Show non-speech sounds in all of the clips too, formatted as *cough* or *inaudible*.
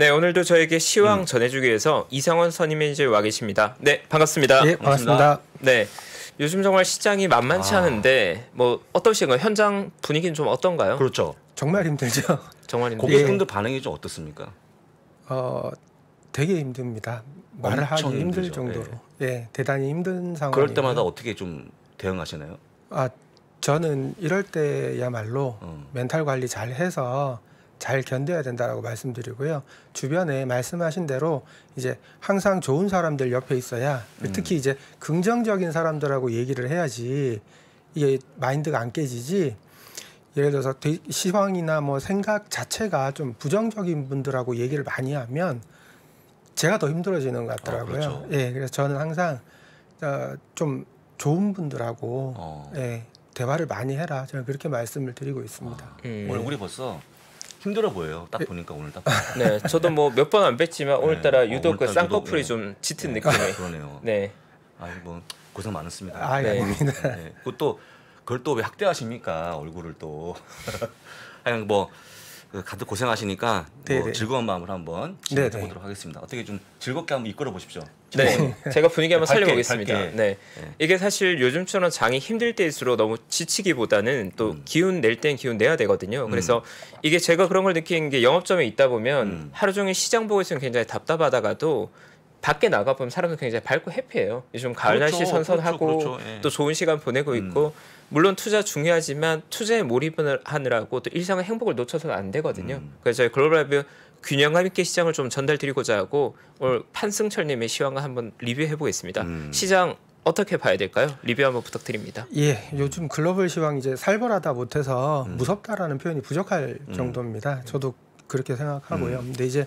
네, 오늘도 저에게 시황 음. 전해주기 위해서 이상원 선임이 이제 와 계십니다. 네, 반갑습니다. 네, 반갑습니다. 네. 요즘 정말 시장이 만만치 아. 않은데 뭐 어떠신가요? 현장 분위기는 좀 어떤가요? 그렇죠. 정말 힘들죠. 정말 힘들죠. 예. 고객분들 예. 반응이 좀 어떻습니까? 어, 되게 힘듭니다. 말을 하기 힘들 힘들죠. 정도로. 예. 예. 대단히 힘든 상황. 그럴 때마다 어떻게 좀 대응하시나요? 아, 저는 이럴 때야말로 음. 멘탈 관리 잘 해서 잘 견뎌야 된다라고 말씀드리고요. 주변에 말씀하신 대로 이제 항상 좋은 사람들 옆에 있어야 음. 특히 이제 긍정적인 사람들하고 얘기를 해야지 이게 마인드가 안 깨지지. 예를 들어서 시황이나 뭐 생각 자체가 좀 부정적인 분들하고 얘기를 많이 하면 제가 더 힘들어지는 것 같더라고요. 어, 그렇죠. 예, 그래서 저는 항상 어, 좀 좋은 분들하고 어. 예, 대화를 많이 해라. 저는 그렇게 말씀을 드리고 있습니다. 아, 예. 얼굴이 벌써 힘들어 보여요. 딱 보니까 오늘 딱. *laughs* 네, 저도 뭐 몇 번안 뵀지만 오늘따라 네, 어, 유독 그 쌍꺼풀이 네. 좀 짙은 네, 느낌이. *laughs* 그러네요. 네. 아뭐 고생 많았습니다. 아, 예, 네. 아 네. 그것도 그걸 또 왜 학대하십니까? 얼굴을 또. *laughs* 그냥 뭐 그 가득 고생하시니까 뭐 즐거운 마음으로 한번 시작해 보도록 하겠습니다. 어떻게 좀 즐겁게 한번 이끌어 보십시오. 네. 네, 제가 분위기 한번 네, 살려보겠습니다. 밝게. 네. 네. 이게 사실 요즘처럼 장이 힘들 때일수록 너무 지치기보다는 또 음. 기운 낼 땐 기운 내야 되거든요. 그래서 음. 이게 제가 그런 걸 느낀 게 영업점에 있다 보면 음. 하루 종일 시장 보고 있으면 굉장히 답답하다가도 밖에 나가 보면 사람들 굉장히 밝고 해피해요. 요즘 가을 그렇죠, 날씨 그렇죠, 선선하고 그렇죠, 그렇죠. 예. 또 좋은 시간 보내고 음. 있고 음. 물론 투자 중요하지만 투자에 몰입을 하느라고 또 일상의 행복을 놓쳐서는 안 되거든요. 음. 그래서 저희 글로벌 라뷰 균형감 있게 시장을 좀 전달드리고자 하고 오늘 판승철님의 시황을 한번 리뷰해 보겠습니다. 음. 시장 어떻게 봐야 될까요? 리뷰 한번 부탁드립니다. 예, 요즘 글로벌 시황 이제 살벌하다 못해서 음. 무섭다라는 표현이 부족할 음. 정도입니다. 저도 그렇게 생각하고요. 음. 근데 이제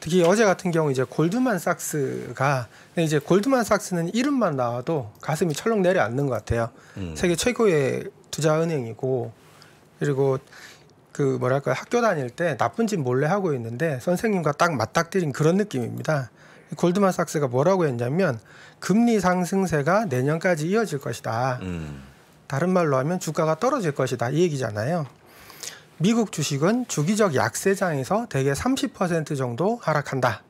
특히 어제 같은 경우 이제 골드만삭스가 이제 골드만삭스는 이름만 나와도 가슴이 철렁 내려앉는 것 같아요. 음. 세계 최고의 투자 은행이고 그리고 그 뭐랄까 학교 다닐 때 나쁜 짓 몰래 하고 있는데 선생님과 딱 맞닥뜨린 그런 느낌입니다. 골드만삭스가 뭐라고 했냐면 금리 상승세가 내년까지 이어질 것이다. 음. 다른 말로 하면 주가가 떨어질 것이다 이 얘기잖아요. 미국 주식은 주기적 약세장에서 대개 30% 정도 하락한다.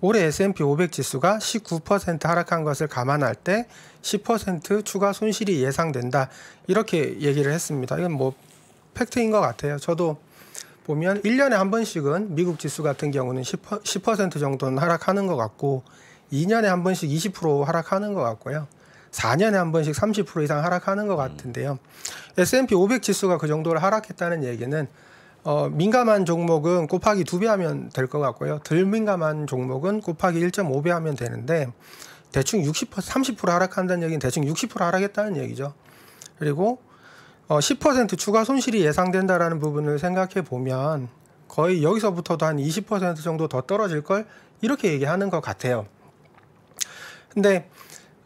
올해 S&P 500 지수가 19% 하락한 것을 감안할 때 10% 추가 손실이 예상된다. 이렇게 얘기를 했습니다. 이건 뭐 팩트인 것 같아요. 저도 보면 1년에 한 번씩은 미국 지수 같은 경우는 10%, 10% 정도는 하락하는 것 같고 2년에 한 번씩 20% 하락하는 것 같고요. 4년에 한 번씩 30% 이상 하락하는 것 같은데요. S&P 500 지수가 그정도를 하락했다는 얘기는 어, 민감한 종목은 곱하기 2배 하면 될 것 같고요. 덜 민감한 종목은 곱하기 1.5배 하면 되는데 대충 60% 30% 하락한다는 얘기는 대충 60% 하락했다는 얘기죠. 그리고 어, 10% 추가 손실이 예상된다라는 부분을 생각해 보면 거의 여기서부터도 한 20% 정도 더 떨어질 걸 이렇게 얘기하는 것 같아요. 근데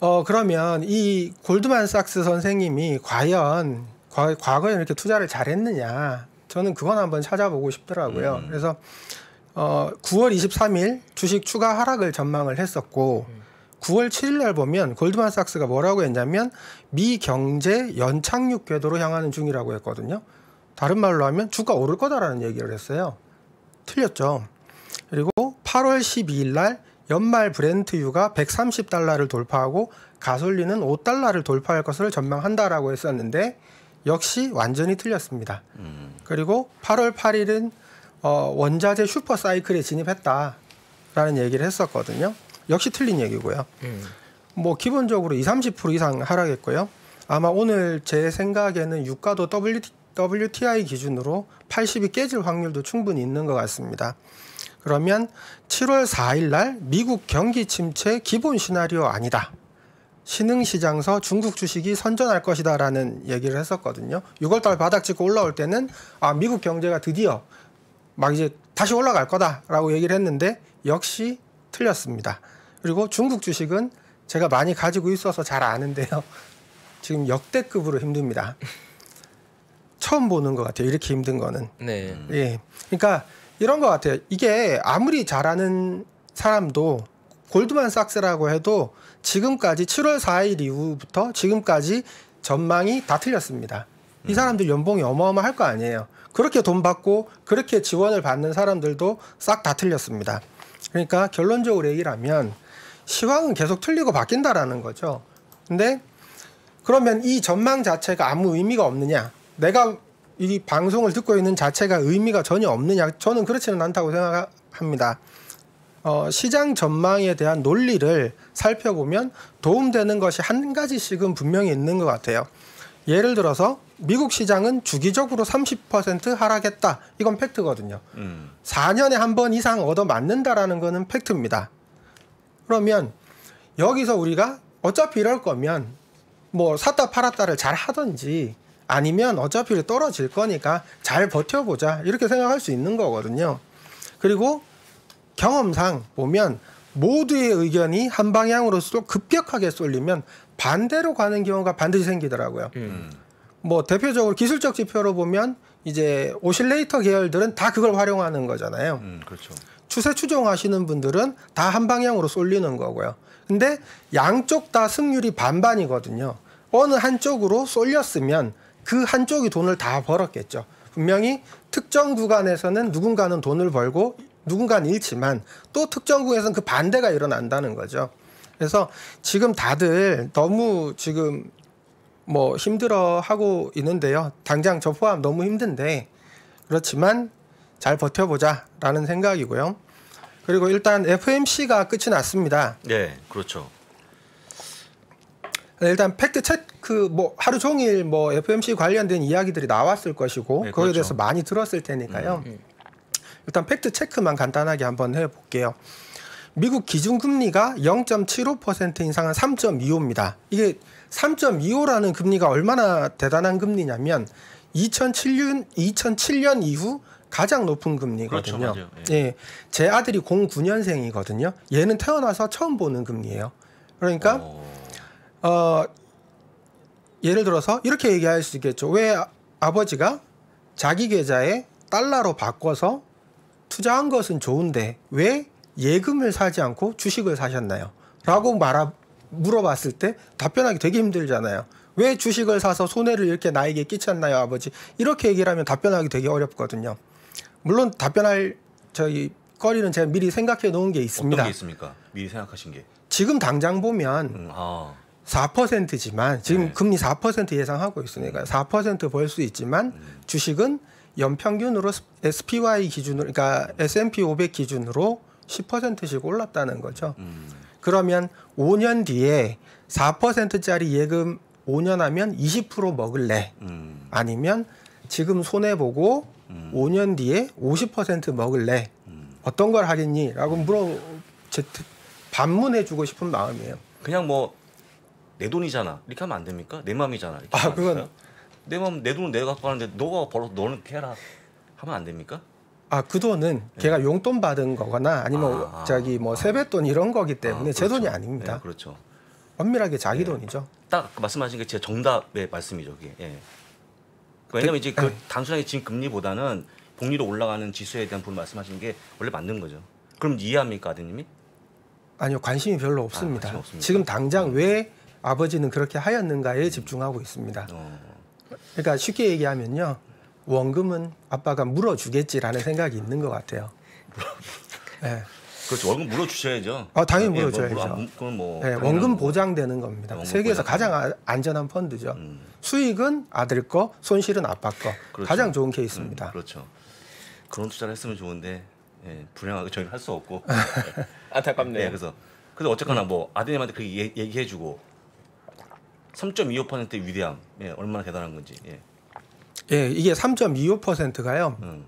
어 그러면 이 골드만삭스 선생님이 과연 과, 과거에 이렇게 투자를 잘했느냐? 저는 그건 한번 찾아보고 싶더라고요. 음. 그래서 어 9월 23일 주식 추가 하락을 전망을 했었고 음. 9월 7일 날 보면 골드만삭스가 뭐라고 했냐면 미 경제 연착륙 궤도로 향하는 중이라고 했거든요. 다른 말로 하면 주가 오를 거다라는 얘기를 했어요. 틀렸죠. 그리고 8월 12일 날 연말 브랜트유가 130달러를 돌파하고 가솔린은 5달러를 돌파할 것을 전망한다라고 했었는데 역시 완전히 틀렸습니다. 그리고 8월 8일은 어, 원자재 슈퍼 사이클에 진입했다라는 얘기를 했었거든요. 역시 틀린 얘기고요. 음. 뭐 기본적으로 2, 30% 이상 하락했고요. 아마 오늘 제 생각에는 유가도 WTI 기준으로 80이 깨질 확률도 충분히 있는 것 같습니다. 그러면 7월 4일 날 미국 경기 침체 기본 시나리오 아니다. 신흥시장서 중국 주식이 선전할 것이다 라는 얘기를 했었거든요. 6월달 바닥 찍고 올라올 때는 아, 미국 경제가 드디어 막 이제 다시 올라갈 거다 라고 얘기를 했는데 역시 틀렸습니다. 그리고 중국 주식은 제가 많이 가지고 있어서 잘 아는데요. *laughs* 지금 역대급으로 힘듭니다. 처음 보는 것 같아요. 이렇게 힘든 거는. 네. 예. 그러니까 이런 것 같아요. 이게 아무리 잘하는 사람도 골드만삭스라고 해도 지금까지 7월 4일 이후부터 지금까지 전망이 다 틀렸습니다. 이 음. 사람들 연봉이 어마어마할 거 아니에요. 그렇게 돈 받고 그렇게 지원을 받는 사람들도 싹 다 틀렸습니다. 그러니까 결론적으로 얘기를 하면 시황은 계속 틀리고 바뀐다라는 거죠. 근데 그러면 이 전망 자체가 아무 의미가 없느냐? 내가 이 방송을 듣고 있는 자체가 의미가 전혀 없느냐? 저는 그렇지는 않다고 생각합니다. 어, 시장 전망에 대한 논리를 살펴보면 도움되는 것이 한 가지씩은 분명히 있는 것 같아요. 예를 들어서 미국 시장은 주기적으로 30% 하락했다. 이건 팩트거든요. 음. 4년에 한 번 이상 얻어맞는다라는 것은 팩트입니다. 그러면 여기서 우리가 어차피 이럴 거면 뭐 샀다 팔았다를 잘 하든지 아니면 어차피 떨어질 거니까 잘 버텨보자 이렇게 생각할 수 있는 거거든요. 그리고 경험상 보면 모두의 의견이 한 방향으로 쏙 급격하게 쏠리면 반대로 가는 경우가 반드시 생기더라고요. 음. 뭐 대표적으로 기술적 지표로 보면 이제 오실레이터 계열들은 다 그걸 활용하는 거잖아요. 음, 그렇죠. 추세 추종하시는 분들은 다 한 방향으로 쏠리는 거고요. 근데 양쪽 다 승률이 반반이거든요. 어느 한쪽으로 쏠렸으면 그 한쪽이 돈을 다 벌었겠죠. 분명히 특정 구간에서는 누군가는 돈을 벌고 누군가는 잃지만 또 특정 구간에서는 그 반대가 일어난다는 거죠. 그래서 지금 다들 너무 지금 뭐 힘들어 하고 있는데요. 당장 저 포함 너무 힘든데 그렇지만 잘 버텨보자라는 생각이고요. 그리고 일단 FMC가 끝이 났습니다. 네, 그렇죠. 네, 일단 팩트 체크 그 뭐 하루 종일 뭐 FMC 관련된 이야기들이 나왔을 것이고 네, 그렇죠. 거기에 대해서 많이 들었을 테니까요. 음, 음. 일단 팩트 체크만 간단하게 한번 해볼게요. 미국 기준금리가 0.75% 인상한 3.25입니다. 이게 3.25라는 금리가 얼마나 대단한 금리냐면 2007년 2007년 이후 가장 높은 금리거든요. 그렇죠, 예. 예. 제 아들이 09년생이거든요. 얘는 태어나서 처음 보는 금리예요. 그러니까 오. 어. 어 예를 들어서 이렇게 얘기할 수 있겠죠. 왜 아, 아버지가 자기 계좌에 달러로 바꿔서 투자한 것은 좋은데 왜 예금을 사지 않고 주식을 사셨나요? 라고 말하, 물어봤을 때 답변하기 되게 힘들잖아요. 왜 주식을 사서 손해를 이렇게 나에게 끼쳤나요, 아버지? 이렇게 얘기를 하면 답변하기 되게 어렵거든요. 물론 답변할 저희 거리는 제가 미리 생각해 놓은 게 있습니다. 어떤 게 있습니까? 미리 생각하신 게? 지금 당장 보면 음, 아. 4%지만 지금 네. 금리 4% 예상하고 있으니까 4%벌 수 있지만 음. 주식은 연평균으로 SPY 기준으로 그러니까 S&P 500 기준으로 10%씩 올랐다는 거죠. 음. 그러면 5년 뒤에 4%짜리 예금 5년 하면 20% 먹을래? 음. 아니면 지금 손해 보고 음. 5년 뒤에 50% 먹을래? 음. 어떤 걸 하겠니? 라고 물어 제, 반문해 주고 싶은 마음이에요. 그냥 뭐 내 돈이잖아. 이렇게 하면 안 됩니까? 내 마음이잖아. 아, 그건 될내 마음 내 돈은 내가 갖고 가는데 너가 벌어서 너는 캐라 하면 안 됩니까? 아, 그 돈은 예. 걔가 용돈 받은 거거나 아니면 아, 자기 뭐 세뱃돈 이런 거기 아, 때문에 아, 그렇죠. 제 돈이 예, 아닙니다. 네, 그렇죠. 엄밀하게 자기 예. 돈이죠. 딱 말씀하신 게 제 정답의 말씀이죠. 예. 왜냐면 이제 그 네. 단순하게 지금 금리보다는 복리로 올라가는 지수에 대한 부분 말씀하시는 게 원래 맞는 거죠. 그럼 이해합니까, 아드님이? 아니요, 관심이 별로 없습니다. 아, 관심 지금 당장 어. 왜 아버지는 그렇게 하였는가에 음. 집중하고 있습니다. 어. 그러니까 쉽게 얘기하면요. 원금은 아빠가 물어주겠지라는 생각이 있는 것 같아요. 네. 그렇죠. 원금 물어주셔야죠. 아, 당연히 물어줘야죠. 예, 뭐, 뭐, 뭐 네, 원금 보장되는 겁니다. 원금 세계에서 보장. 가장 아, 안전한 펀드죠. 음. 수익은 아들 거, 손실은 아빠 거. 그렇죠. 가장 좋은 음, 케이스입니다. 음, 그렇죠. 그런 투자를 했으면 좋은데 예, 불행하게 저희는 할 수 없고 *laughs* 안타깝네요. 예, 그래서 근데 어쨌거나 음. 뭐 아드님한테 그 얘기해주고 3.25%의 위대함, 예, 얼마나 대단한 건지. 예. 예, 이게 3.25%가요. 음.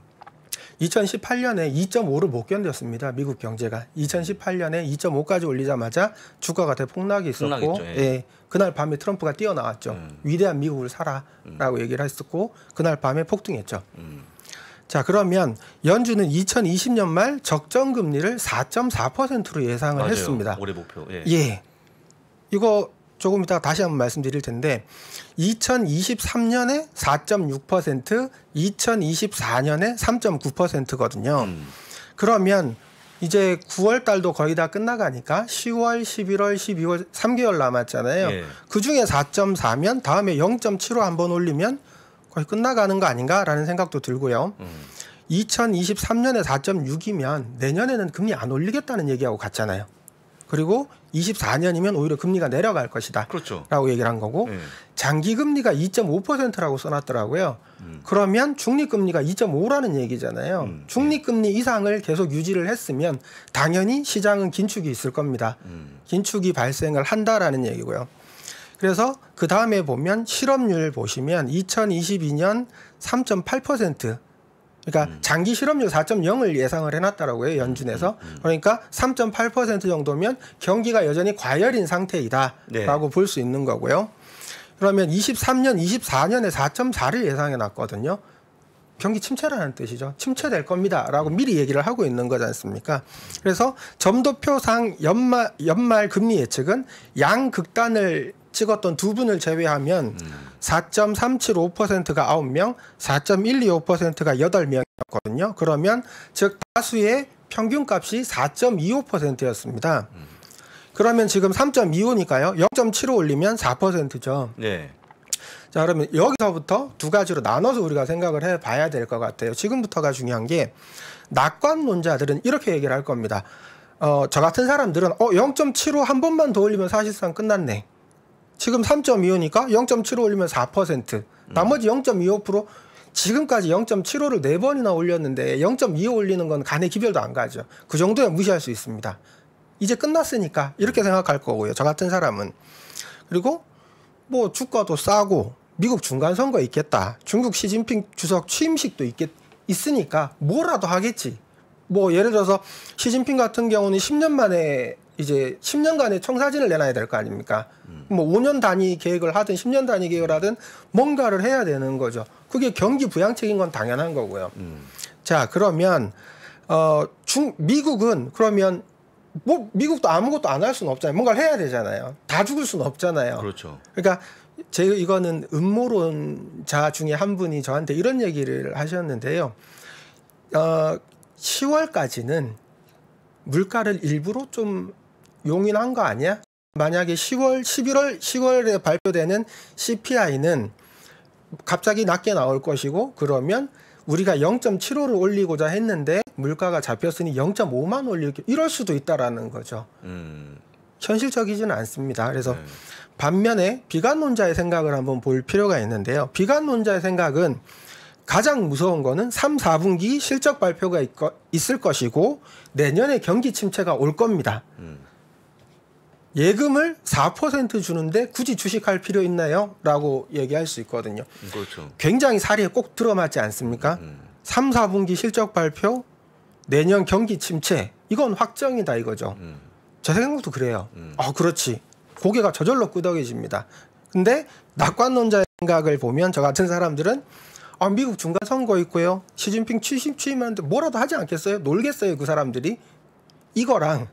2018년에 2.5를 못 견뎠습니다. 미국 경제가 2018년에 2.5까지 올리자마자 주가가 대폭락이 있었고, 폭락했죠, 예. 예. 그날 밤에 트럼프가 뛰어나왔죠. 음. 위대한 미국을 사라라고 음. 얘기를 했었고, 그날 밤에 폭등했죠. 음. 자 그러면 연준은 2020년 말 적정 금리를 4.4%로 예상을 맞아요. 했습니다. 올해 목표. 예. 예. 이거 조금 이따가 다시 한 번 말씀드릴 텐데 2023년에 4.6%, 2024년에 3.9%거든요. 음. 그러면 이제 9월 달도 거의 다 끝나가니까 10월, 11월, 12월 3개월 남았잖아요. 예. 그 중에 4.4면 다음에 0.75 한번 올리면 거의 끝나가는 거 아닌가라는 생각도 들고요. 음. 2023년에 4.6이면 내년에는 금리 안 올리겠다는 얘기하고 같잖아요. 그리고 24년이면 오히려 금리가 내려갈 것이다. 그렇죠. 라고 얘기를 한 거고 네. 장기 금리가 2.5%라고 써놨더라고요. 음. 그러면 중립 금리가 2.5라는 얘기잖아요. 음. 예. 중립 금리 이상을 계속 유지를 했으면 당연히 시장은 긴축이 있을 겁니다. 음. 긴축이 발생을 한다라는 얘기고요. 그래서 그 다음에 보면 실업률 보시면 2022년 3.8% 그러니까 음. 장기 실업률 4.0을 예상을 해놨다라고 해요 연준에서 음, 음. 그러니까 3.8% 정도면 경기가 여전히 과열인 상태이다라고 네. 볼수 있는 거고요. 그러면 23년, 24년에 4.4를 예상해 놨거든요. 경기 침체라는 뜻이죠. 침체될 겁니다라고 미리 얘기를 하고 있는 거지 않습니까? 그래서 점도표상 연말 연말 금리 예측은 양극단을 찍었던 두 분을 제외하면 4.375%가 9명, 4.125%가 8명이었거든요. 그러면 즉 다수의 평균값이 4.25%였습니다. 그러면 지금 3.25니까요. 0.75 올리면 4%죠. 네. 자, 그러면 여기서부터 두 가지로 나눠서 우리가 생각을 해 봐야 될 것 같아요. 지금부터가 중요한 게 낙관론자들은 이렇게 얘기를 할 겁니다. 어, 저 같은 사람들은 어, 0.75 한 번만 더 올리면 사실상 끝났네. 지금 3.25니까 0.75 올리면 4%. 음. 나머지 0.25% 지금까지 0.75를 4번이나 올렸는데 0.25 올리는 건 간의 기별도 안 가죠. 그 정도는 무시할 수 있습니다. 이제 끝났으니까 이렇게 생각할 거고요. 저 같은 사람은. 그리고 뭐 주가도 싸고 미국 중간 선거 있겠다. 중국 시진핑 주석 취임식도 있겠 있으니까 뭐라도 하겠지. 뭐 예를 들어서 시진핑 같은 경우는 10년 만에 이제 10년간의 청사진을 내놔야 될 거 아닙니까? 음. 뭐 5년 단위 계획을 하든 10년 단위 계획을 하든 뭔가를 해야 되는 거죠. 그게 경기 부양책인 건 당연한 거고요. 음. 자, 그러면 어, 중 미국은 그러면 뭐 미국도 아무것도 안 할 수는 없잖아요. 뭔가를 해야 되잖아요. 다 죽을 수는 없잖아요. 그렇죠. 그러니까 제 이거는 음모론자 중에 한 분이 저한테 이런 얘기를 하셨는데요. 어, 10월까지는 물가를 일부러 좀 용인한 거 아니야? 만약에 10월, 11월, 10월에 발표되는 CPI는 갑자기 낮게 나올 것이고 그러면 우리가 0.75를 올리고자 했는데 물가가 잡혔으니 0.5만 올릴고 이럴 수도 있다라는 거죠. 음. 현실적이지는 않습니다. 그래서 음. 반면에 비관론자의 생각을 한번 볼 필요가 있는데요. 비관론자의 생각은 가장 무서운 거는 3, 4분기 실적 발표가 있, 을 것이고 내년에 경기 침체가 올 겁니다. 음. 예금을 4% 주는데 굳이 주식할 필요 있나요? 라고 얘기할 수 있거든요. 그렇죠. 굉장히 사리에 꼭 들어맞지 않습니까? 음. 3, 음. 4분기 실적 발표, 내년 경기 침체, 이건 확정이다 이거죠. 음. 제 생각도 그래요. 음. 아, 그렇지. 고개가 저절로 끄덕여집니다. 근데 낙관론자의 생각을 보면 저 같은 사람들은 아, 미국 중간 선거 있고요. 시진핑 취임 취임하는데 뭐라도 하지 않겠어요? 놀겠어요, 그 사람들이. 이거랑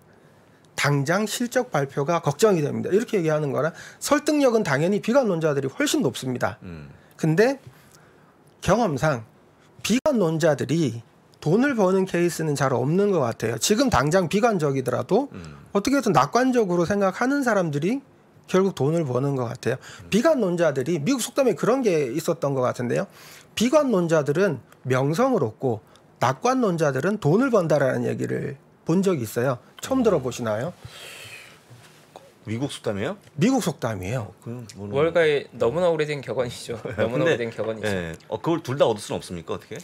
당장 실적 발표가 걱정이 됩니다. 이렇게 얘기하는 거라 설득력은 당연히 비관론자들이 훨씬 높습니다. 음. 근데 경험상 비관론자들이 돈을 버는 케이스는 잘 없는 것 같아요. 지금 당장 비관적이더라도 음. 어떻게든 낙관적으로 생각하는 사람들이 결국 돈을 버는 것 같아요. 음. 비관론자들이 미국 속담에 그런 게 있었던 것 같은데요. 비관론자들은 명성을 얻고 낙관론자들은 돈을 번다라는 얘기를 본 적이 있어요. 처음 어. 들어보시나요? 미국 속담이에요? 미국 속담이에요. 어, 월가의 너무나 오래된 격언이죠. *laughs* 너무나 근데, 오래된 격언이죠. 예, 예. 어, 그걸 둘 다 얻을 수는 없습니까? 어떻게?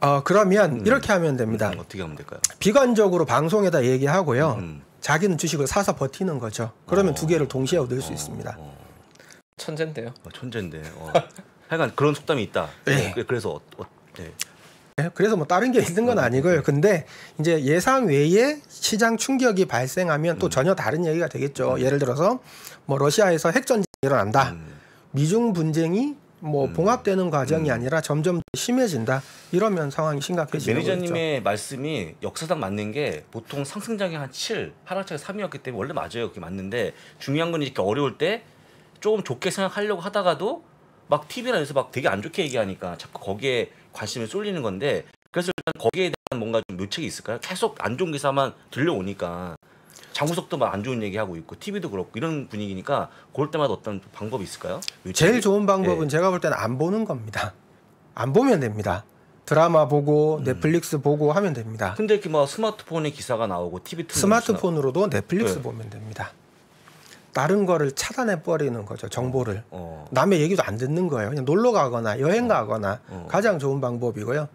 어, 그러면 음, 이렇게 하면 됩니다. 음, 어떻게 하면 될까요? 비관적으로 방송에다 얘기하고요. 음. 음. 자기는 주식을 사서 버티는 거죠. 그러면 어, 두 개를 동시에 얻을 수 어, 있습니다. 어, 천재인데요. 아, 천재인데. *laughs* 하여간 그런 속담이 있다. 네. 그래서 어, 네. 예, 그래서 뭐 다른 게 있는 건 아, 아니고요. 네. 근데 이제 예상 외에 시장 충격이 발생하면 또 음. 전혀 다른 얘기가 되겠죠. 음. 예를 들어서 뭐 러시아에서 핵 전쟁이 일어난다. 음. 미중 분쟁이 뭐 봉합되는 과정이 아니라 점점 심해진다. 이러면 상황이 심각해지는 거죠. 그 매니저님의 말씀이 역사상 맞는 게 보통 상승장이 한 7, 하락장이 3이었기 때문에 원래 맞아요. 그게 맞는데 중요한 건 이렇게 어려울 때 조금 좋게 생각하려고 하다가도 막 TV나 에서 막 되게 안 좋게 얘기하니까 자꾸 거기에 관심이 쏠리는 건데 그래서 일단 거기에 대한 뭔가 좀 묘책이 있을까요? 계속 안 좋은 기사만 들려오니까 장우석도 막 안 좋은 얘기하고 있고 TV도 그렇고 이런 분위기니까 그럴 때마다 어떤 방법이 있을까요? 묘책이? 제일 좋은 방법은 네. 제가 볼 때는 안 보는 겁니다. 안 보면 됩니다. 드라마 보고 음. 넷플릭스 음. 보고 하면 됩니다. 근데 이렇게 막 스마트폰에 기사가 나오고 TV 스마트폰으로도 넷플릭스 네. 보면 됩니다. 다른 거를 차단해 버리는 거죠 정보를 어, 어. 남의 얘기도 안 듣는 거예요 그냥 놀러 가거나 여행 어, 가거나 어. 가장 좋은 방법이고요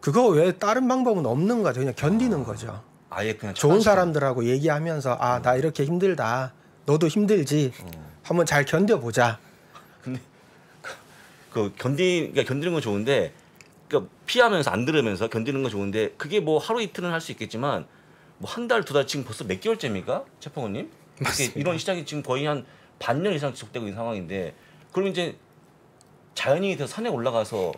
그거 외에 다른 방법은 없는 거죠 그냥 견디는 아, 거죠 아예 그냥 좋은 사람들하고 얘기하면서 아나 음. 이렇게 힘들다 너도 힘들지 음. 한번 잘 견뎌보자 근데 그, 그 견디 그러니까 견디는 건 좋은데 그러니까 피하면서 안 들으면서 견디는 건 좋은데 그게 뭐 하루 이틀은 할 수 있겠지만 뭐 한 달 두 달 지금 벌써 몇 개월째입니까 최평호님 이런 시장이 지금 거의 한 반년 이상 지속되고 있는 상황인데 그럼 이제 자연인이 돼서 산에 올라가서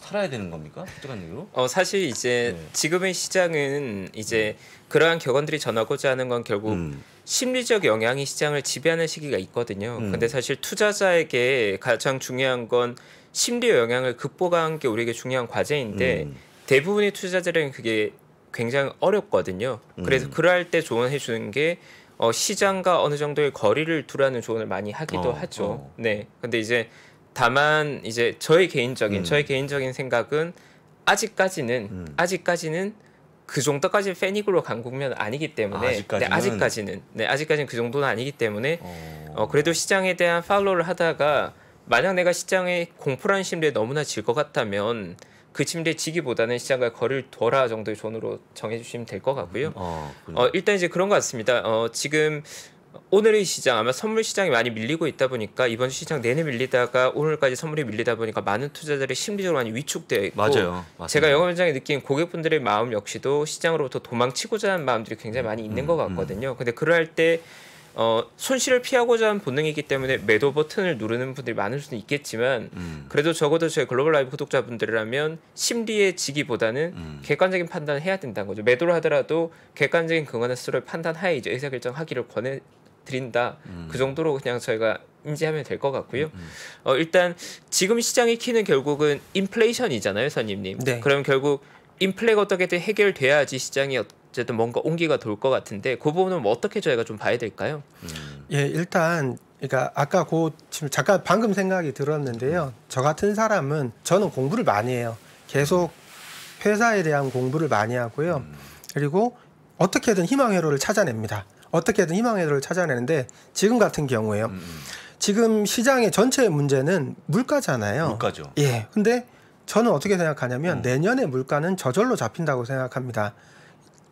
살아야 되는 겁니까? 솔직한 얘기로? 어 사실 이제 네. 지금의 시장은 이제 그러한 격언들이 전하고자 하는 건 결국 음. 심리적 영향이 시장을 지배하는 시기가 있거든요. 음. 근데 사실 투자자에게 가장 중요한 건 심리 영향을 극복하는 게 우리에게 중요한 과제인데 음. 대부분의 투자자들은 그게 굉장히 어렵거든요. 그래서 음. 그럴때 조언해 주는 게 어, 시장과 어느 정도의 거리를 두라는 조언을 많이 하기도 어, 하죠. 어. 네. 근데 이제 다만 이제 저의 개인적인 음. 저의 개인적인 생각은 아직까지는 음. 아직까지는 그 정도까지 패닉으로 간 국면 은 아니기 때문에 아, 직까지는 네, 아직까지는 네 아직까지는 그 정도는 아니기 때문에 어. 어 그래도 시장에 대한 팔로우를 하다가 만약 내가 시장의 공포라는 심리에 너무나 질 것 같다면 그 침대 지기보다는 시장과 거리를 둬라 정도의 존으로 정해주시면 될 것 같고요. 어, 어, 일단 이제 그런 것 같습니다. 어, 지금 오늘의 시장 아마 선물 시장이 많이 밀리고 있다 보니까 이번 시장 내내 밀리다가 오늘까지 선물이 밀리다 보니까 많은 투자자들이 심리적으로 많이 위축되어 있고 맞아요. 습니다 제가 영업 현장에 느낀 고객분들의 마음 역시도 시장으로부터 도망치고자 하는 마음들이 굉장히 많이 있는 음, 것 음, 음. 같거든요. 음. 근데 그럴때 어, 손실을 피하고자 하는 본능이기 때문에 매도 버튼을 누르는 분들이 많을 수는 있겠지만 음. 그래도 적어도 저희 글로벌 라이브 구독자분들이라면 심리의 지기보다는 음. 객관적인 판단을 해야 된다는 거죠. 매도를 하더라도 객관적인 근거나 수를 판단하여 이제 의사결정하기를 권해 드린다. 음. 그 정도로 그냥 저희가 인지하면 될 것 같고요. 음, 음. 어, 일단 지금 시장의 키는 결국은 인플레이션이잖아요, 선임님. 네. 그럼 결국 인플레가 어떻게든 해결돼야지 시장이 어- 어쨌든 뭔가 온기가 돌 것 같은데 그 부분은 뭐 어떻게 저희가 좀 봐야 될까요? 음. 예, 일단 그러니까 아까 고 지금 잠깐 방금 생각이 들었는데요. 저 같은 사람은 저는 공부를 많이 해요. 계속 회사에 대한 공부를 많이 하고요. 음. 그리고 어떻게든 희망 회로를 찾아냅니다. 어떻게든 희망 회로를 찾아내는데 지금 같은 경우에요. 음, 음. 지금 시장의 전체 의 문제는 물가잖아요. 물가죠. 예. 근데 저는 어떻게 생각하냐면 음. 내년에 물가는 저절로 잡힌다고 생각합니다.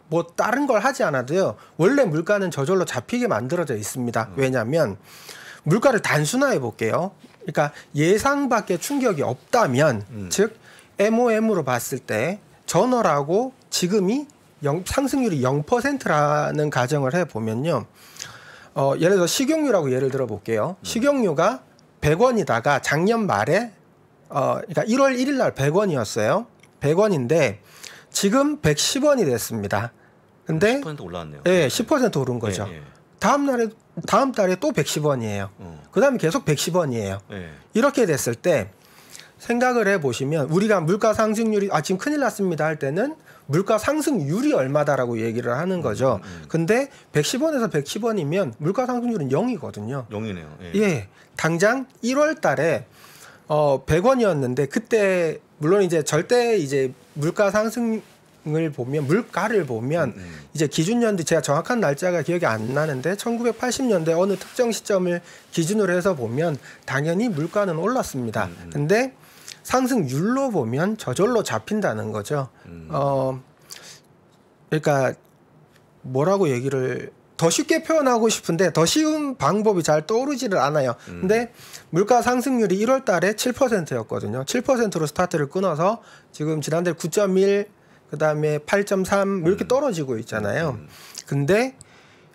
뭐 다른 걸 하지 않아도요. 원래 물가는 저절로 잡히게 만들어져 있습니다. 음. 왜냐하면 물가를 단순화해 볼게요. 그러니까 예상 밖에 충격이 없다면 음. 즉 MOM으로 봤을 때 전월하고 지금이 0, 상승률이 0%라는 가정을 해 보면요. 어, 예를 들어 식용유라고 예를 들어 볼게요. 음. 식용유가 100원이다가 작년 말에 어, 그러니까 1월 1일 날 100원이었어요. 100원인데 지금 110원이 됐습니다. 근데 10% 올라왔네요. 예, 10% 오른 거죠. 예, 예. 다음 날에 다음 달에 또 110원이에요. 어. 그다음에 계속 110원이에요. 예. 이렇게 됐을 때 생각을 해 보시면 우리가 물가 상승률이 아 지금 큰일 났습니다 할 때는 물가 상승률이 얼마다라고 얘기를 하는 음, 거죠. 음, 음. 근데 110원에서 110원이면 물가 상승률은 0이거든요. 0이네요. 예. 예. 당장 1월 달에 어 100원이었는데 그때 물론 이제 절대 이제 물가 상승 을 보면 물가를 보면 음, 음. 이제 기준년도 제가 정확한 날짜가 기억이 안 나는데 1980년대 어느 특정 시점을 기준으로 해서 보면 당연히 물가는 올랐습니다. 음, 음. 근데 상승률로 보면 저절로 잡힌다는 거죠. 음. 어 그러니까 뭐라고 얘기를 더 쉽게 표현하고 싶은데 더 쉬운 방법이 잘 떠오르지를 않아요. 음. 근데 물가 상승률이 1월 달에 7%였거든요. 7%로 스타트를 끊어서 지금 지난달 9.1 그다음에 8.3 뭐 이렇게 음. 떨어지고 있잖아요. 음. 근데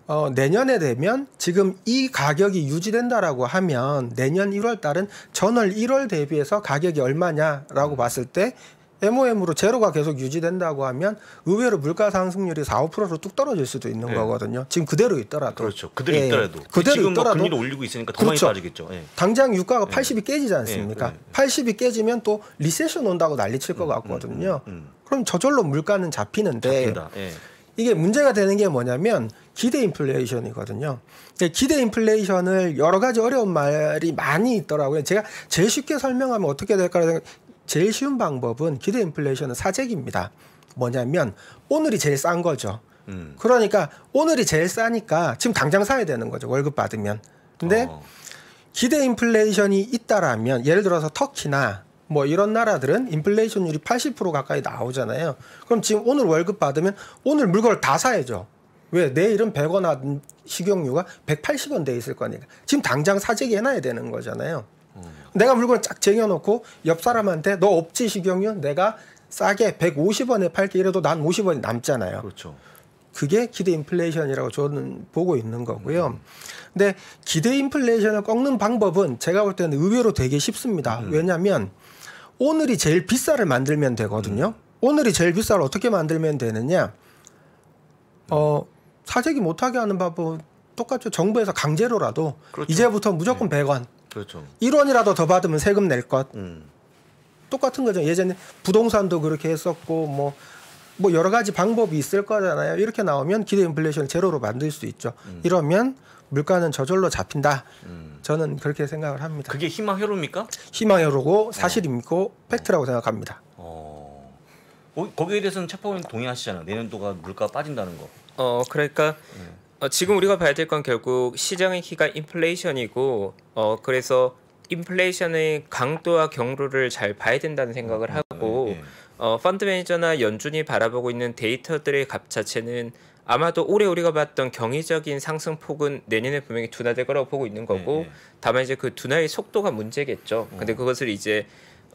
어, 내년에 되면 지금 이 가격이 유지된다라고 하면 내년 1월 달은 전월 1월 대비해서 가격이 얼마냐라고 음. 봤을 때 MOM으로 제로가 계속 유지된다고 하면 의외로 물가 상승률이 4, 5%로 뚝 떨어질 수도 있는 네. 거거든요. 지금 그대로 있더라도. 그렇죠. 그대로 예. 예. 있더라도. 그 그대로 지금 있더라도 금리를 올리고 있으니까 더 그렇죠. 많이 빠지겠죠. 예. 당장 유가가 80이 예. 깨지지 않습니까? 80이 깨지면 또 리세션 온다고 난리칠 것 음, 음, 같거든요. 음, 음, 음. 그럼 저절로 물가는 잡히는데 이게 문제가 되는 게 뭐냐면 기대 인플레이션이거든요. 기대 인플레이션을 여러 가지 어려운 말이 많이 있더라고요. 제가 제일 쉽게 설명하면 어떻게 될까요 제일 쉬운 방법은 기대 인플레이션은 사재기입니다. 뭐냐면 오늘이 제일 싼 거죠. 음. 그러니까 오늘이 제일 싸니까 지금 당장 사야 되는 거죠. 월급 받으면. 근데 어. 기대 인플레이션이 있다라면 예를 들어서 터키나 뭐 이런 나라들은 인플레이션율이 80% 가까이 나오잖아요. 그럼 지금 오늘 월급 받으면 오늘 물건을 다 사야죠. 왜 내일은 100원 하던 식용유가 180원 돼 있을 거니까 지금 당장 사재기 해놔야 되는 거잖아요. 내가 물건을 쫙 쟁여놓고 옆 사람한테 너 없지 식용유 내가 싸게 150원에 팔게 이래도 난 50원이 남잖아요. 그렇죠. 그게 기대 인플레이션이라고 저는 보고 있는 거고요. 음. 근데 기대 인플레이션을 꺾는 방법은 제가 볼 때는 의외로 되게 쉽습니다. 음. 왜냐하면 오늘이 제일 비싸를 만들면 되거든요. 음. 오늘이 제일 비싸를 어떻게 만들면 되느냐? 어 사재기 못하게 하는 방법 은 똑같죠. 정부에서 강제로라도 그렇죠. 이제부터 무조건 네. 100원, 그렇죠. 1원이라도 더 받으면 세금 낼 것. 음. 똑같은 거죠. 예전에 부동산도 그렇게 했었고 뭐뭐 뭐 여러 가지 방법이 있을 거잖아요. 이렇게 나오면 기대 인플레이션을 제로로 만들 수 있죠. 음. 이러면 물가는 저절로 잡힌다. 음. 저는 그렇게 생각을 합니다. 그게 희망회로입니까? 희망회로고 사실이고 어. 팩트라고 생각합니다. 어. 어 거기에 대해서는 체포님 동의하시잖아요. 내년도가 물가 빠진다는 거. 어, 그러니까 음. 어, 지금 우리가 봐야 될 건 결국 시장의 키가 인플레이션이고 어 그래서 인플레이션의 강도와 경로를 잘 봐야 된다는 생각을 음, 음, 하고 음, 예. 어, 펀드 매니저나 연준이 바라보고 있는 데이터들의 값 자체는 아마도 올해 우리가 봤던 경이적인 상승폭은 내년에 분명히 둔화될 거라고 보고 있는 거고 예, 예. 다만 이제 그 둔화의 속도가 문제겠죠. 근데 그것을 이제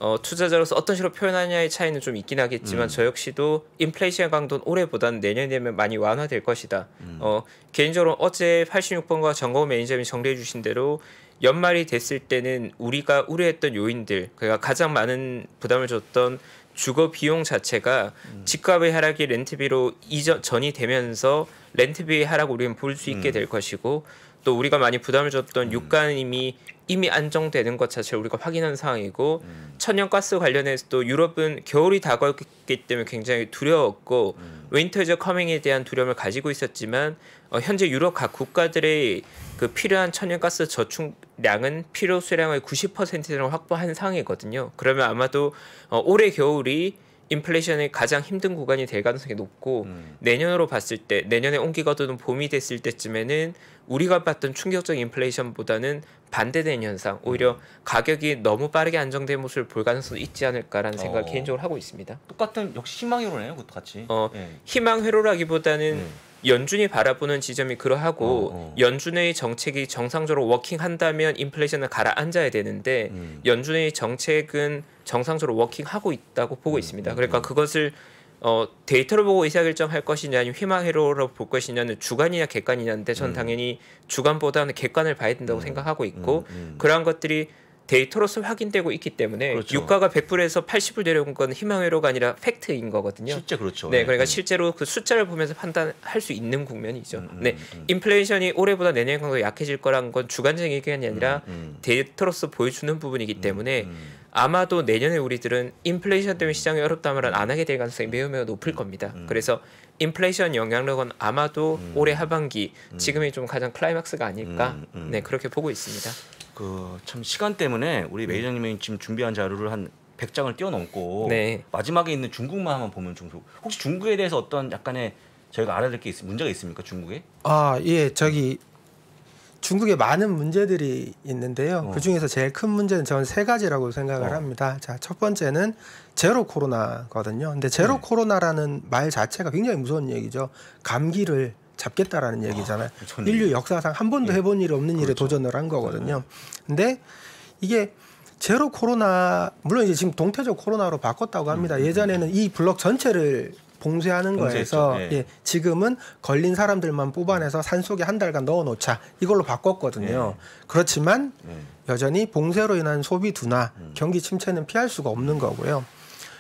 어, 투자자로서 어떤 식으로 표현하냐의 차이는 좀 있긴 하겠지만 음. 저 역시도 인플레이션 강도는 올해보다는 내년이면 많이 완화될 것이다. 음. 어, 개인적으로 어제 86번과 정거 매니저님이 정리해 주신 대로 연말이 됐을 때는 우리가 우려했던 요인들, 그러니까 가장 많은 부담을 줬던 주거 비용 자체가 음. 집값의 하락이 렌트비로 이전 전이 되면서 렌트비 의 하락 우리는 볼 수 있게 음. 될 것이고 또 우리가 많이 부담을 줬던 음. 유가는 이미 이미 안정되는 것 자체를 우리가 확인한 상황이고 음. 천연가스 관련해서도 유럽은 겨울이 다가왔기 때문에 굉장히 두려웠고 음. 윈터즈 커밍에 대한 두려움을 가지고 있었지만 어, 현재 유럽 각 국가들의 그 필요한 천연가스 저축 량은 필요 수량의 90%를 확보한 상황이거든요. 그러면 아마도 어, 올해 겨울이 인플레이션의 가장 힘든 구간이 될 가능성이 높고 음. 내년으로 봤을 때 내년에 온기가 도는 봄이 됐을 때쯤에는 우리가 봤던 충격적인 인플레이션보다는 반대된 현상 오히려 음. 가격이 너무 빠르게 안정된 모습을 볼가능성이 있지 않을까라는 생각을 어. 개인적으로 하고 있습니다. 똑같은 역시 희망 회로네요, 같이. 어, 예. 희망 회로라기보다는 음. 연준이 바라보는 지점이 그러하고 어, 어. 연준의 정책이 정상적으로 워킹한다면 인플레이션을 가라앉아야 되는데 음. 연준의 정책은 정상적으로 워킹하고 있다고 보고 음, 있습니다. 음, 그러니까 음. 그것을 어, 데이터를 보고 의사결정할 것이냐 아니면 희망회로로 볼 것이냐는 주관이냐 객관이냐인데 저는 음. 당연히 주관보다는 객관을 봐야 된다고 음. 생각하고 있고 그러한 것들이 데이터로서 확인되고 있기 때문에 그렇죠. 유가가 100불에서 80불 내려온 건 희망회로가 아니라 팩트인 거거든요. 실제 그렇죠. 네, 예, 그러니까 음. 실제로 그 숫자를 보면서 판단할 수 있는 국면이죠. 음, 음, 네, 음. 인플레이션이 올해보다 내년에 약해질 거란 건 주관적인 의견이 아니라 음, 음. 데이터로서 보여주는 부분이기 때문에 아마도 내년에 우리들은 인플레이션 때문에 시장이 어렵다 말은 안 하게 될 가능성이 매우 매우 높을 겁니다. 그래서 인플레이션 영향력은 아마도 올해 하반기 지금이 좀 가장 클라이막스가 아닐까 네 그렇게 보고 있습니다. 그참 시간 때문에 우리 네. 매니저님이 지금 준비한 자료를 한 100장을 뛰어넘고 네. 마지막에 있는 중국만 한번 보면 좀 좋고 혹시 중국에 대해서 어떤 약간의 저희가 알아야 될게 문제가 있습니까 중국에? 아 예 저기 중국에 많은 문제들이 있는데요. 어. 그 중에서 제일 큰 문제는 저는 세 가지라고 생각을 어. 합니다. 자, 첫 번째는 제로 코로나거든요. 근데 제로 네. 코로나라는 말 자체가 굉장히 무서운 얘기죠. 감기를 잡겠다라는 아, 얘기잖아요. 아, 인류 역사상 한 번도 예. 해본 일이 없는 그렇죠. 일에 도전을 한 네. 거거든요. 근데 이게 제로 코로나 물론 이제 지금 동태적 코로나로 바꿨다고 합니다. 음, 음, 음. 예전에는 음. 이 블록 전체를 봉쇄하는 봉쇄했죠. 거에서 예. 예. 지금은 걸린 사람들만 뽑아내서 산 속에 한 달간 넣어놓자 이걸로 바꿨거든요. 예. 그렇지만 예. 여전히 봉쇄로 인한 소비 둔화, 음. 경기 침체는 피할 수가 없는 거고요.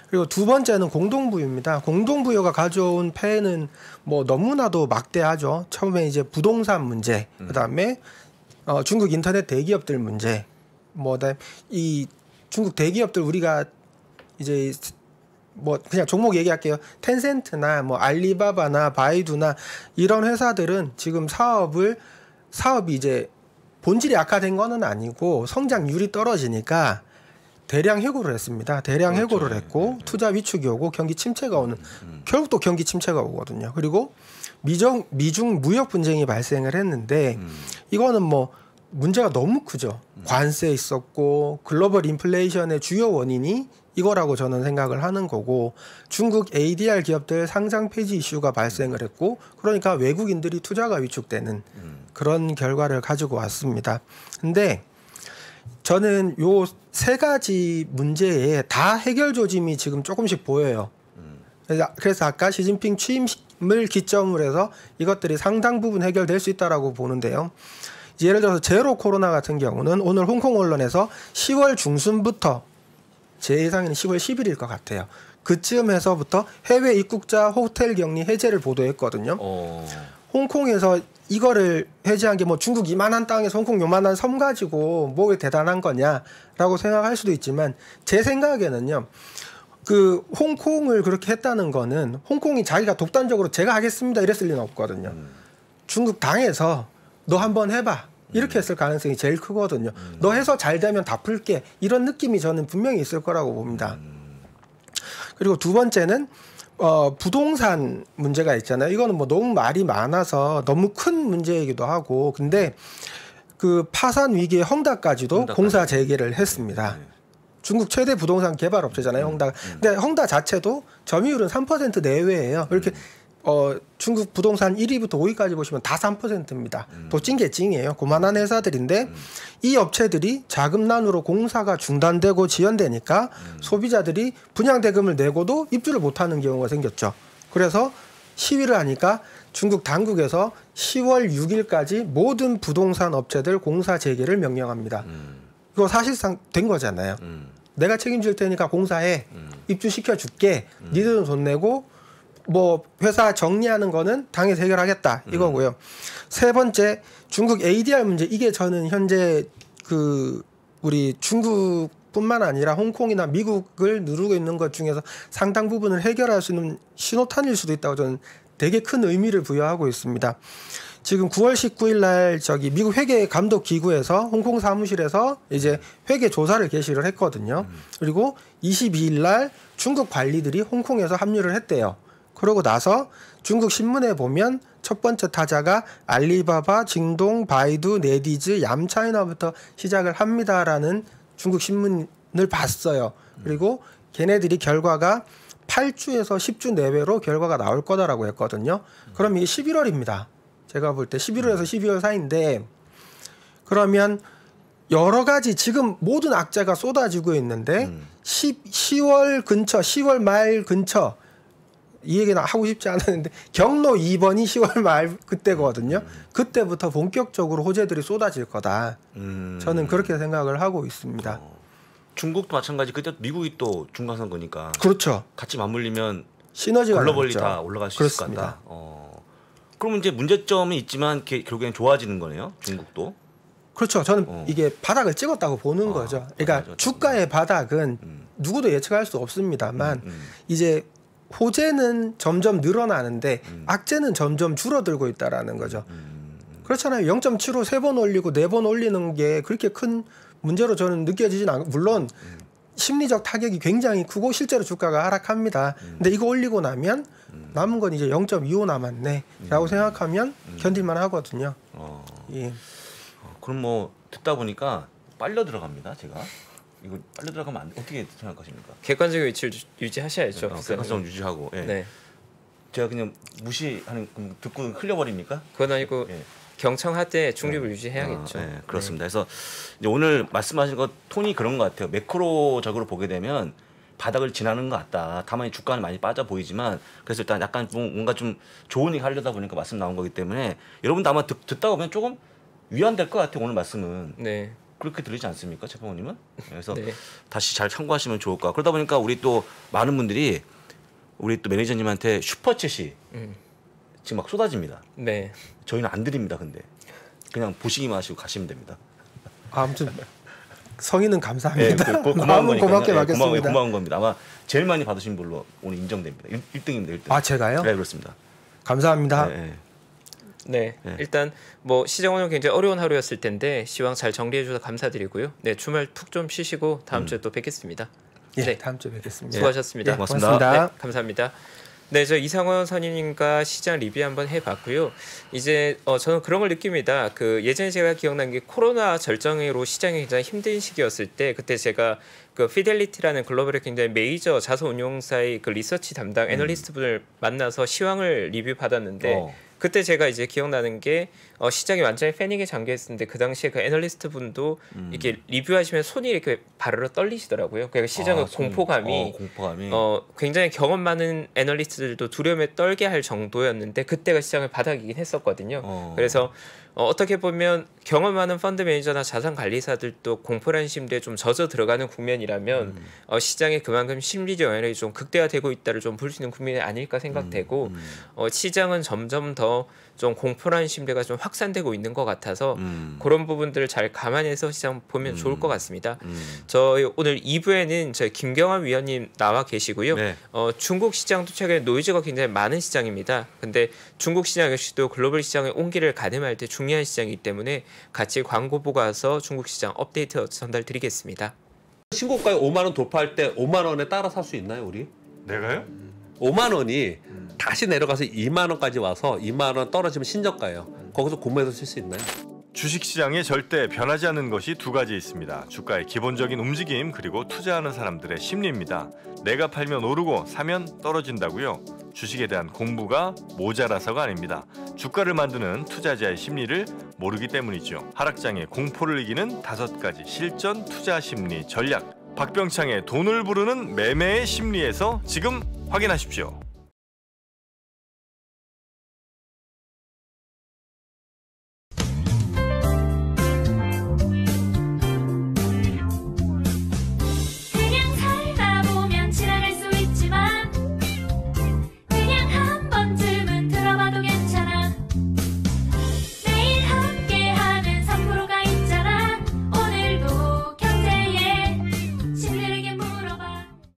그리고 두 번째는 공동부유입니다. 공동부여가 가져온 폐해는 뭐 너무나도 막대하죠. 처음에 이제 부동산 문제, 음. 그다음에 어, 중국 인터넷 대기업들 문제, 뭐이 중국 대기업들 우리가 이제 뭐 그냥 종목 얘기할게요. 텐센트나 뭐 알리바바나 바이두나 이런 회사들은 지금 사업을 사업이 이제 본질이 악화된 거는 아니고 성장률이 떨어지니까 대량 해고를 했습니다. 대량 그렇죠. 해고를 예, 했고 예. 투자 위축이 오고 경기 침체가 오는 음, 음. 결국 또 경기 침체가 오거든요. 그리고 미정 미중 무역 분쟁이 발생을 했는데 음. 이거는 뭐 문제가 너무 크죠. 음. 관세 있었고 글로벌 인플레이션의 주요 원인이 이거라고 저는 생각을 하는 거고 중국 ADR 기업들 상장 폐지 이슈가 발생을 음. 했고 그러니까 외국인들이 투자가 위축되는 음. 그런 결과를 가지고 왔습니다. 근데 저는 요 세 가지 문제에 다 해결 조짐이 지금 조금씩 보여요. 그래서 아, 아까 시진핑 취임을 기점으로 해서 이것들이 상당 부분 해결될 수 있다라고 보는데요. 예를 들어서 제로 코로나 같은 경우는 오늘 홍콩 언론에서 10월 중순부터 제 예상에는 10월 10일일 것 같아요. 그쯤에서부터 해외 입국자 호텔 격리 해제를 보도했거든요. 어. 홍콩에서 이거를 해제한 게 뭐 중국 이만한 땅에서 홍콩 요만한 섬 가지고 뭐 대단한 거냐라고 생각할 수도 있지만 제 생각에는요. 그 홍콩을 그렇게 했다는 거는 홍콩이 자기가 독단적으로 제가 하겠습니다 이랬을 리는 없거든요. 음. 중국 당에서 너 한번 해봐 이렇게 음. 했을 가능성이 제일 크거든요. 음. 너 해서 잘 되면 다 풀게 이런 느낌이 저는 분명히 있을 거라고 봅니다. 음. 그리고 두 번째는 어, 부동산 문제가 있잖아요. 이거는 뭐 너무 말이 많아서 너무 큰 문제이기도 하고, 근데 그 파산 위기에 헝다까지도 공사 재개를 했습니다. 네. 중국 최대 부동산 개발 업체잖아요, 음. 헝다. 음, 근데 헝다 자체도 점유율은 3% 내외예요. 이렇게 음. 어, 중국 부동산 1위부터 5위까지 보시면 다 3%입니다. 음. 도찐 개찐이에요 고만한 회사들인데 음. 이 업체들이 자금난으로 공사가 중단되고 지연되니까 음. 소비자들이 분양대금을 내고도 입주를 못하는 경우가 생겼죠. 그래서 시위를 하니까 중국 당국에서 10월 6일까지 모든 부동산 업체들 공사 재개를 명령합니다. 음. 이거 사실상 된 거잖아요. 음. 내가 책임질 테니까 공사해 음. 입주시켜 줄게. 음. 니들은 돈 내고 뭐 회사 정리하는 거는 당에서 해결하겠다 음. 이거고요. 음. 세 번째 중국 ADR 문제 이게 저는 현재 그 우리 중국뿐만 아니라 홍콩이나 미국을 누르고 있는 것 중에서 상당 부분을 해결할 수 있는 신호탄일 수도 있다고 저는 되게 큰 의미를 부여하고 있습니다. 지금 9월 19일 날 저기 미국 회계 감독 기구에서 홍콩 사무실에서 이제 회계 조사를 개시를 했거든요. 음. 그리고 22일 날 중국 관리들이 홍콩에서 합류를 했대요. 그러고 나서 중국 신문에 보면 첫 번째 타자가 알리바바, 징동, 바이두, 네디즈, 얌차이나부터 시작을 합니다라는 중국 신문을 봤어요. 그리고 걔네들이 결과가 8주에서 10주 내외로 결과가 나올 거다라고 했거든요. 그럼 이게 11월입니다. 제가 볼 때 11월에서 12월 음. 사이인데 그러면 여러 가지 지금 모든 악재가 쏟아지고 있는데 음. 10, 월 근처, 10월 말 근처 이 얘기는 하고 싶지 않았는데 경로 2번이 10월 말 그때거든요. 그때부터 본격적으로 호재들이 쏟아질 거다. 음. 저는 그렇게 생각을 하고 있습니다. 어. 중국도 마찬가지 그때 미국이 또 중간선 거니까 그렇죠. 같이 맞물리면 시너지가 글로벌리 다 올라갈 수 그렇습니다. 있을 것 같다. 어. 그럼 이제 문제점이 있지만 결국엔 좋아지는 거네요. 중국도. 그렇죠. 저는 어. 이게 바닥을 찍었다고 보는 아, 거죠. 그러니까 맞아, 주가의 바닥은 음. 누구도 예측할 수 없습니다만 음, 음. 이제 호재는 점점 늘어나는데 음. 악재는 점점 줄어들고 있다라는 거죠. 음. 음, 음. 그렇잖아요. 0.75 세 번 올리고 네 번 올리는 게 그렇게 큰 문제로 저는 느껴지진 않고 물론 음. 심리적 타격이 굉장히 크고 실제로 주가가 하락합니다. 음. 근데 이거 올리고 나면 남은 건 이제 0.25 남았네라고 생각하면 견딜만 하거든요. 어. 예. 어, 그럼 뭐 듣다 보니까 빨려 들어갑니다, 제가. 이거 빨리 들어가면 안, 어떻게 생각할 것니까 객관적 위치를 유지하셔야죠. 어, 객관성 유지하고. 예. 네. 제가 그냥 무시하는 듣고 흘려버립니까? 그건 아니고 예. 경청할 때 중립을 네. 유지해야겠죠. 아, 예, 네, 그렇습니다. 네. 그래서 오늘 말씀하신 것 톤이 그런 것 같아요. 매크로적으로 보게 되면 바닥을 지나는 것 같다. 다만 주가는 많이 빠져 보이지만 그래서 일단 약간 뭐 뭔가 좀 좋은 얘기 하려다 보니까 말씀 나온 거기 때문에 여러분도 아마 듣, 다 보면 조금 위안될 것 같아요. 오늘 말씀은. 네. 그렇게 들리지 않습니까, 최봉우님은? 네, 그래서 네. 다시 잘 참고하시면 좋을 것 그러다 보니까 우리 또 많은 분들이 우리 또 매니저님한테 슈퍼챗이 음. 지금 막 쏟아집니다. 네. 저희는 안 드립니다, 근데 그냥 보시기만 하시고 가시면 됩니다. 아, 아무튼 성의는 감사합니다. 네, 고, 고 마음은 고맙게 네, 받겠습니다. 고마운, 고마운 겁니다. 아마 제일 많이 받으신 걸로 오늘 인정됩니다. 1, 등입니다 1등. 아 제가요? 네 그렇습니다. 감사합니다. 네, 네. 네, 네. 일단 뭐 시정원은 굉장히 어려운 하루였을 텐데 시황 잘 정리해 주셔서 감사드리고요. 네, 주말 푹 좀 쉬시고 다음 주에 음. 또 뵙겠습니다. 예, 네, 다음 주에 뵙겠습니다. 네. 수고하셨습니다. 예, 고맙습니다. 고맙습니다. 네, 네, 감사합니다. 네, 저 이상원 선임님과 시장 리뷰 한번 해봤고요. 이제 어, 저는 그런 걸 느낍니다. 그 예전에 제가 기억난 게 코로나 절정으로 시장이 굉장히 힘든 시기였을 때 그때 제가 그 피델리티라는 글로벌의 굉장히 메이저 자산 운용사의 그 리서치 담당 음. 애널리스트 분을 만나서 시황을 리뷰 받았는데 어. 그때 제가 이제 기억나는 게 어, 시장이 완전히 패닉에 잠겨 있었는데 그 당시에 그 애널리스트 분도 음. 이렇게 리뷰하시면 손이 이렇게 바르르 떨리시더라고요. 그러니까 시장의 아, 공포감이, 어, 공포감이, 어, 굉장히 경험 많은 애널리스트들도 두려움에 떨게 할 정도였는데 그때가 시장의 바닥이긴 했었거든요. 어. 그래서 어, 떻게 보면 경험하는 펀드 매니저나 자산 관리사들도 공포라는 심리에 좀 젖어 들어가는 국면이라면 음. 어, 시장에 그만큼 심리적 영향이 좀 극대화되고 있다를 좀 볼 수 있는 국면이 아닐까 생각되고 음. 음. 어, 시장은 점점 더좀 공포라는 심리가 좀 확산되고 있는 것 같아서 음. 그런 부분들을 잘 감안해서 시장 보면 음. 좋을 것 같습니다. 음. 저희 오늘 2부에는 저희 김경환 위원님 나와 계시고요. 네. 어, 중국 시장도 최근에 노이즈가 굉장히 많은 시장입니다. 근데 중국 시장 역시도 글로벌 시장의 온기를 가늠할 때 중요한 시장이기 때문에 같이 광고 보고 와서 중국 시장 업데이트 전달 드리겠습니다. 신고가에 5만 원 돌파할 때 5만 원에 따라 살 수 있나요, 우리? 내가요? 5만 원이 음. 다시 내려가서 2만 원까지 와서 2만 원 떨어지면 신저가예요. 음. 거기서 구매해도쓸 수 있나요? 주식시장에 절대 변하지 않는 것이 두 가지 있습니다. 주가의 기본적인 움직임 그리고 투자하는 사람들의 심리입니다. 내가 팔면 오르고 사면 떨어진다고요. 주식에 대한 공부가 모자라서가 아닙니다. 주가를 만드는 투자자의 심리를 모르기 때문이죠. 하락장의 공포를 이기는 다섯 가지 실전 투자 심리 전략 박병창의 돈을 부르는 매매의 심리에서 지금 확인하십시오.